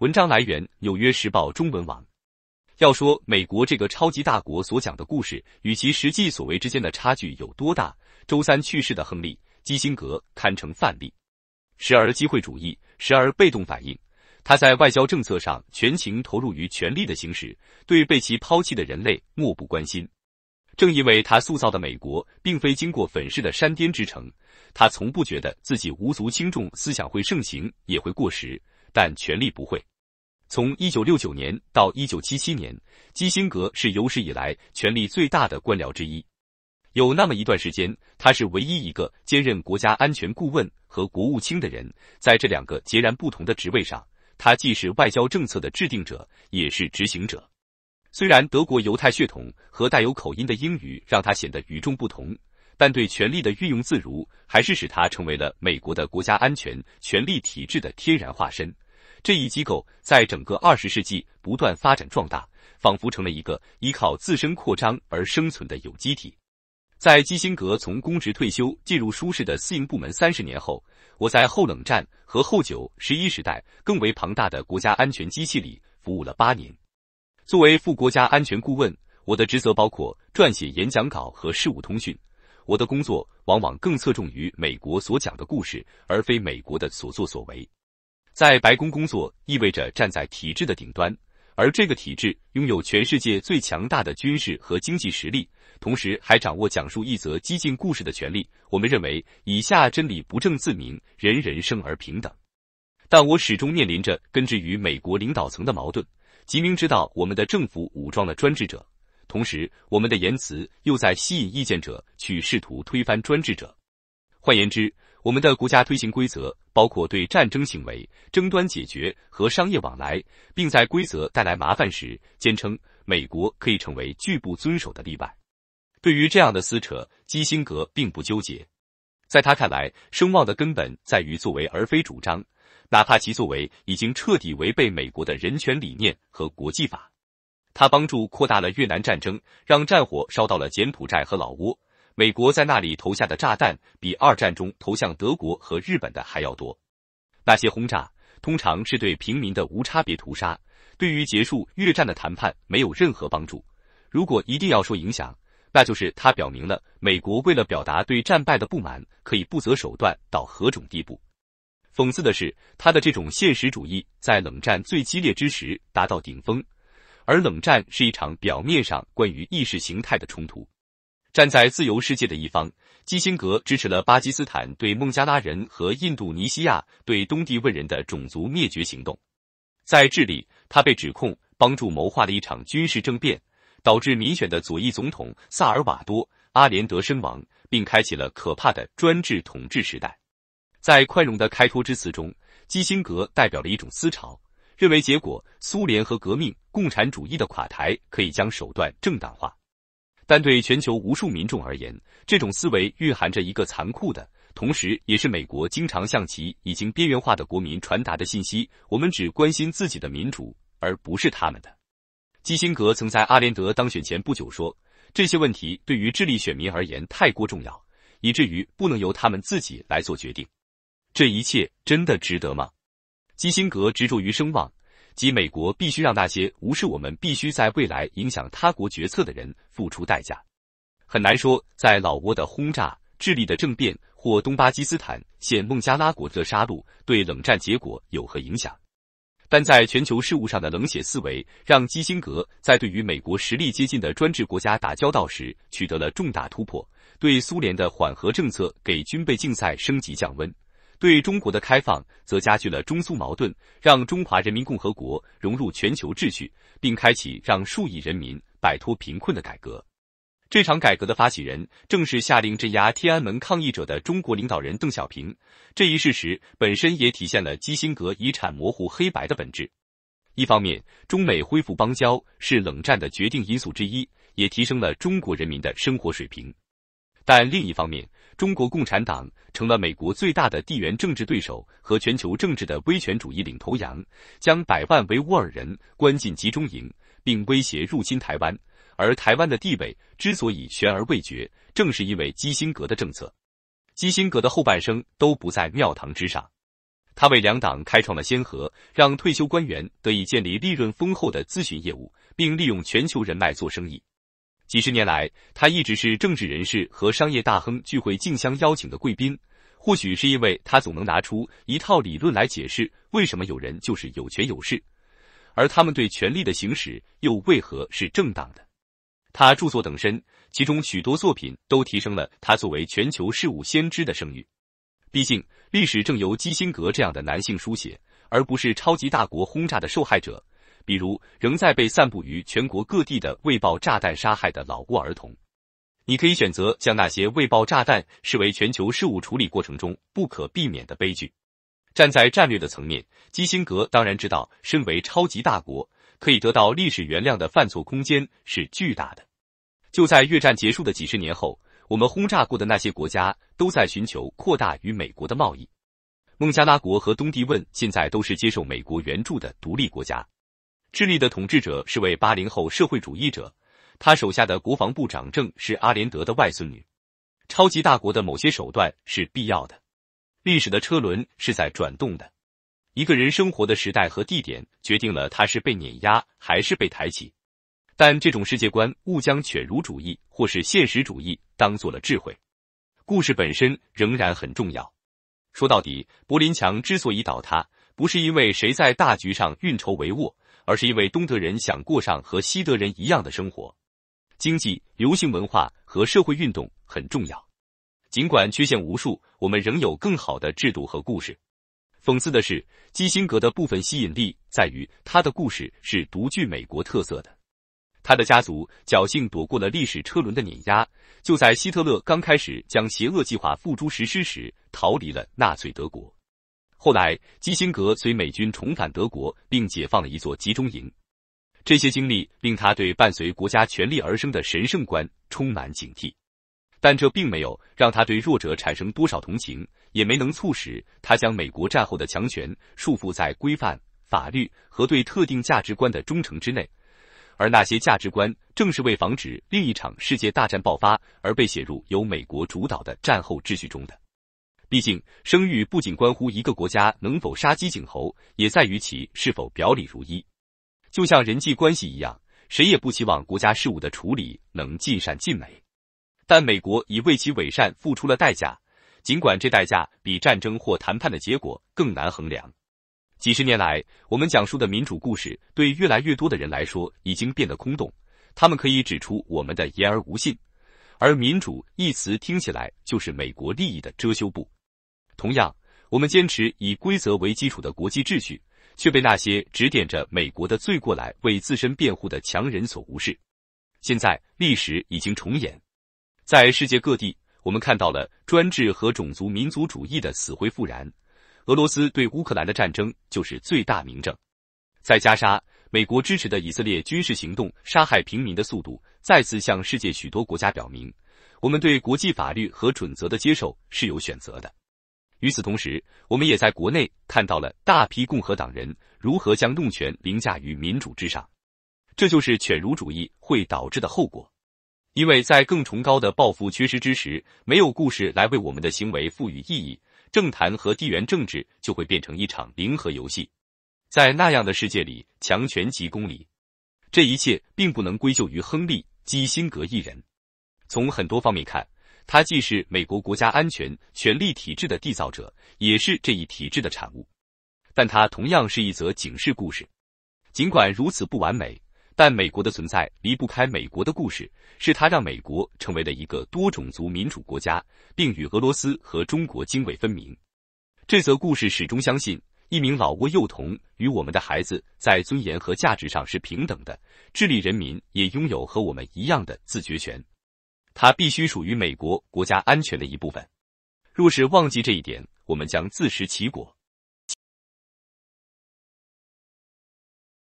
文章来源：纽约时报中文网。要说美国这个超级大国所讲的故事与其实际所为之间的差距有多大，周三去世的亨利·基辛格堪称范例。时而机会主义，时而被动反应，他在外交政策上全情投入于权力的行使，对被其抛弃的人类漠不关心。正因为他塑造的美国并非经过粉饰的山巅之城，他从不觉得自己无足轻重，思想会盛行也会过时。但权力不会。从1969年到1977年，基辛格是有史以来权力最大的官僚之一。有那么一段时间，他是唯一一个兼任国家安全顾问和国务卿的人。在这两个截然不同的职位上，他既是外交政策的制定者，也是执行者。虽然德国犹太血统和带有口音的英语让他显得与众不同，但对权力的运用自如，还是使他成为了美国的国家安全权力体制的天然化身。这一机构在整个二十世纪不断发展壮大，仿佛成了一个依靠自身扩张而生存的有机体。在基辛格从公职退休进入舒适的私营部门三十年后，我在后冷战和后九十一时代更为庞大的国家安全机器里服务了八年。作为副国家安全顾问，我的职责包括撰写演讲稿和事务通讯。我的工作往往更侧重于美国所讲的故事，而非美国的所作所为。在白宫工作意味着站在体制的顶端，而这个体制拥有全世界最强大的军事和经济实力，同时还掌握讲述一则激进故事的权利。我们认为以下真理不证自明：人人生而平等。但我始终面临着根植于美国领导层的矛盾。吉明知道我们的政府武装了专制者，同时我们的言辞又在吸引意见者去试图推翻专制者。换言之，我们的国家推行规则，包括对战争行为、争端解决和商业往来，并在规则带来麻烦时，坚称美国可以成为拒不遵守的例外。对于这样的撕扯，基辛格并不纠结。在他看来，声望的根本在于作为而非主张，哪怕其作为已经彻底违背美国的人权理念和国际法。他帮助扩大了越南战争，让战火烧到了柬埔寨和老挝。美国在那里投下的炸弹比二战中投向德国和日本的还要多。那些轰炸通常是对平民的无差别屠杀，对于结束越战的谈判没有任何帮助。如果一定要说影响，那就是它表明了美国为了表达对战败的不满，可以不择手段到何种地步。讽刺的是，他的这种现实主义在冷战最激烈之时达到顶峰，而冷战是一场表面上关于意识形态的冲突。站在自由世界的一方，基辛格支持了巴基斯坦对孟加拉人和印度尼西亚对东帝汶人的种族灭绝行动。在智利，他被指控帮助谋划了一场军事政变，导致民选的左翼总统萨尔瓦多·阿连德身亡，并开启了可怕的专制统治时代。在宽容的开脱之词中，基辛格代表了一种思潮，认为结果苏联和革命共产主义的垮台可以将手段正当化。但对全球无数民众而言，这种思维蕴含着一个残酷的，同时也是美国经常向其已经边缘化的国民传达的信息：我们只关心自己的民主，而不是他们的。基辛格曾在阿连德当选前不久说，这些问题对于智利选民而言太过重要，以至于不能由他们自己来做决定。这一切真的值得吗？基辛格执着于声望。即美国必须让那些无视我们必须在未来影响他国决策的人付出代价。很难说在老挝的轰炸、智利的政变或东巴基斯坦现孟加拉国的杀戮对冷战结果有何影响，但在全球事务上的冷血思维让基辛格在对于美国实力接近的专制国家打交道时取得了重大突破，对苏联的缓和政策给军备竞赛升级降温。对中国的开放则加剧了中苏矛盾，让中华人民共和国融入全球秩序，并开启让数亿人民摆脱贫困的改革。这场改革的发起人正是下令镇压天安门抗议者的中国领导人邓小平。这一事实本身也体现了基辛格遗产模糊黑白的本质。一方面，中美恢复邦交是冷战的决定因素之一，也提升了中国人民的生活水平；但另一方面，中国共产党成了美国最大的地缘政治对手和全球政治的威权主义领头羊，将百万维吾尔人关进集中营，并威胁入侵台湾。而台湾的地位之所以悬而未决，正是因为基辛格的政策。基辛格的后半生都不在庙堂之上，他为两党开创了先河，让退休官员得以建立利润丰厚的咨询业务，并利用全球人脉做生意。几十年来，他一直是政治人士和商业大亨聚会竞相邀请的贵宾。或许是因为他总能拿出一套理论来解释为什么有人就是有权有势，而他们对权力的行使又为何是正当的。他著作等身，其中许多作品都提升了他作为全球事务先知的声誉。毕竟，历史正由基辛格这样的男性书写，而不是超级大国轰炸的受害者。比如，仍在被散布于全国各地的未爆炸弹杀害的老挝儿童。你可以选择将那些未爆炸弹视为全球事务处理过程中不可避免的悲剧。站在战略的层面，基辛格当然知道，身为超级大国，可以得到历史原谅的犯错空间是巨大的。就在越战结束的几十年后，我们轰炸过的那些国家都在寻求扩大与美国的贸易。孟加拉国和东帝汶现在都是接受美国援助的独立国家。智利的统治者是位八零后社会主义者，他手下的国防部长正是阿连德的外孙女。超级大国的某些手段是必要的，历史的车轮是在转动的。一个人生活的时代和地点决定了他是被碾压还是被抬起，但这种世界观误将犬儒主义或是现实主义当做了智慧。故事本身仍然很重要。说到底，柏林墙之所以倒塌，不是因为谁在大局上运筹帷幄。而是因为东德人想过上和西德人一样的生活，经济、流行文化和社会运动很重要。尽管缺陷无数，我们仍有更好的制度和故事。讽刺的是，基辛格的部分吸引力在于他的故事是独具美国特色的。他的家族侥幸躲过了历史车轮的碾压，就在希特勒刚开始将邪恶计划付诸实施时，逃离了纳粹德国。后来，基辛格随美军重返德国，并解放了一座集中营。这些经历令他对伴随国家权力而生的神圣观充满警惕，但这并没有让他对弱者产生多少同情，也没能促使他将美国战后的强权束缚在规范、法律和对特定价值观的忠诚之内。而那些价值观，正是为防止另一场世界大战爆发而被写入由美国主导的战后秩序中的。毕竟，声誉不仅关乎一个国家能否杀鸡儆猴，也在于其是否表里如一。就像人际关系一样，谁也不希望国家事务的处理能尽善尽美。但美国已为其伪善付出了代价，尽管这代价比战争或谈判的结果更难衡量。几十年来，我们讲述的民主故事对越来越多的人来说已经变得空洞。他们可以指出我们的言而无信，而“民主”一词听起来就是美国利益的遮羞布。同样，我们坚持以规则为基础的国际秩序，却被那些指点着美国的罪过来为自身辩护的强人所无视。现在，历史已经重演，在世界各地，我们看到了专制和种族民族主义的死灰复燃。俄罗斯对乌克兰的战争就是最大明证。在加沙，美国支持的以色列军事行动杀害平民的速度，再次向世界许多国家表明，我们对国际法律和准则的接受是有选择的。与此同时，我们也在国内看到了大批共和党人如何将弄权凌驾于民主之上，这就是犬儒主义会导致的后果。因为在更崇高的抱负缺失之时，没有故事来为我们的行为赋予意义，政坛和地缘政治就会变成一场零和游戏。在那样的世界里，强权即公理。这一切并不能归咎于亨利·基辛格一人，从很多方面看。他既是美国国家安全权力体制的缔造者，也是这一体制的产物，但他同样是一则警示故事。尽管如此不完美，但美国的存在离不开美国的故事，是他让美国成为了一个多种族民主国家，并与俄罗斯和中国泾渭分明。这则故事始终相信，一名老挝幼童与我们的孩子在尊严和价值上是平等的，智利人民也拥有和我们一样的自觉权。它必须属于美国国家安全的一部分。若是忘记这一点，我们将自食其果。